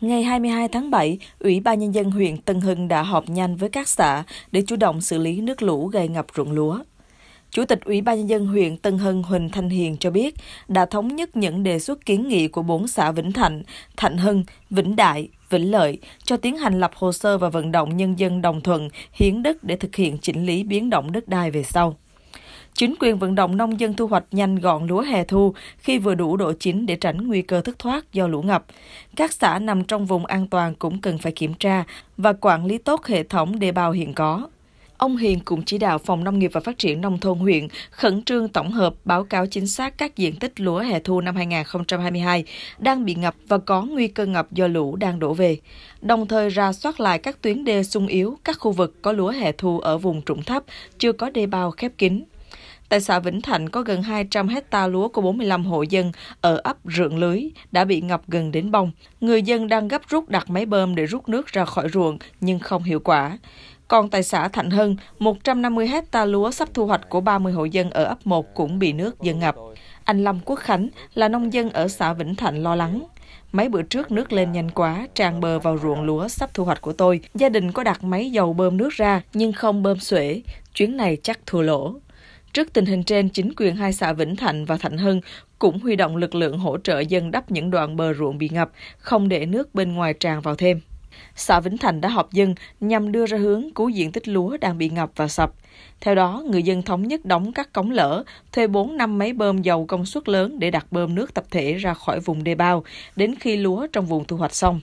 Ngày 22 tháng 7, Ủy ban Nhân dân huyện Tân Hưng đã họp nhanh với các xã để chủ động xử lý nước lũ gây ngập ruộng lúa. Chủ tịch Ủy ban Nhân dân huyện Tân Hưng Huỳnh Thanh Hiền cho biết đã thống nhất những đề xuất kiến nghị của bốn xã Vĩnh Thạnh, Thạnh Hưng, Vĩnh Đại, Vĩnh Lợi cho tiến hành lập hồ sơ và vận động nhân dân đồng thuận hiến đất để thực hiện chỉnh lý biến động đất đai về sau. Chính quyền vận động nông dân thu hoạch nhanh gọn lúa hè thu khi vừa đủ độ chín để tránh nguy cơ thất thoát do lũ ngập. Các xã nằm trong vùng an toàn cũng cần phải kiểm tra và quản lý tốt hệ thống đề bào hiện có. Ông Hiền cũng chỉ đạo Phòng Nông nghiệp và Phát triển Nông thôn huyện khẩn trương tổng hợp báo cáo chính xác các diện tích lúa hè thu năm 2022 đang bị ngập và có nguy cơ ngập do lũ đang đổ về, đồng thời ra soát lại các tuyến đê sung yếu, các khu vực có lúa hè thu ở vùng trũng thấp, chưa có đê bao khép kín. Tại xã Vĩnh Thạnh có gần 200 hecta lúa của 45 hộ dân ở ấp Rượng Lưới đã bị ngập gần đến bông. Người dân đang gấp rút đặt máy bơm để rút nước ra khỏi ruộng nhưng không hiệu quả. Còn tại xã Thạnh Hưng, 150 hecta lúa sắp thu hoạch của 30 hộ dân ở ấp 1 cũng bị nước dâng ngập. Anh Lâm Quốc Khánh là nông dân ở xã Vĩnh Thạnh lo lắng. Mấy bữa trước nước lên nhanh quá, tràn bờ vào ruộng lúa sắp thu hoạch của tôi. Gia đình có đặt máy dầu bơm nước ra nhưng không bơm xuể. Chuyến này chắc thua lỗ. Trước tình hình trên, chính quyền hai xã Vĩnh Thạnh và Thạnh Hưng cũng huy động lực lượng hỗ trợ dân đắp những đoạn bờ ruộng bị ngập, không để nước bên ngoài tràn vào thêm. Xã Vĩnh Thành đã họp dân nhằm đưa ra hướng cứu diện tích lúa đang bị ngập và sập. Theo đó, người dân thống nhất đóng các cống lỡ, thuê 4 năm máy bơm dầu công suất lớn để đặt bơm nước tập thể ra khỏi vùng đê bao, đến khi lúa trong vùng thu hoạch xong.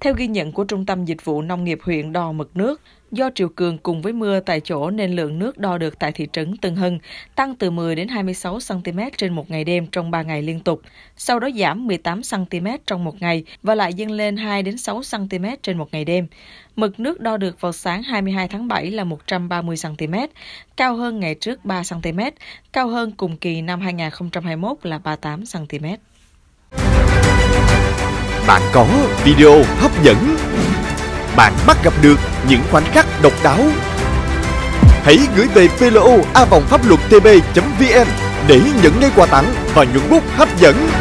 Theo ghi nhận của Trung tâm Dịch vụ Nông nghiệp huyện đo mực nước, do triều cường cùng với mưa tại chỗ nên lượng nước đo được tại thị trấn Tân Hưng tăng từ 10 đến 26 cm trên một ngày đêm trong 3 ngày liên tục, sau đó giảm 18 cm trong một ngày và lại dâng lên 2 đến 6 cm trên một ngày đêm. Mực nước đo được vào sáng 22 tháng 7 là 130 cm, cao hơn ngày trước 3 cm, cao hơn cùng kỳ năm 2021 là 38 cm bạn có video hấp dẫn Bạn bắt gặp được những khoảnh khắc độc đáo Hãy gửi về plo a pháp luật tb vn để nhận ngay quà tặng và nhuận bút hấp dẫn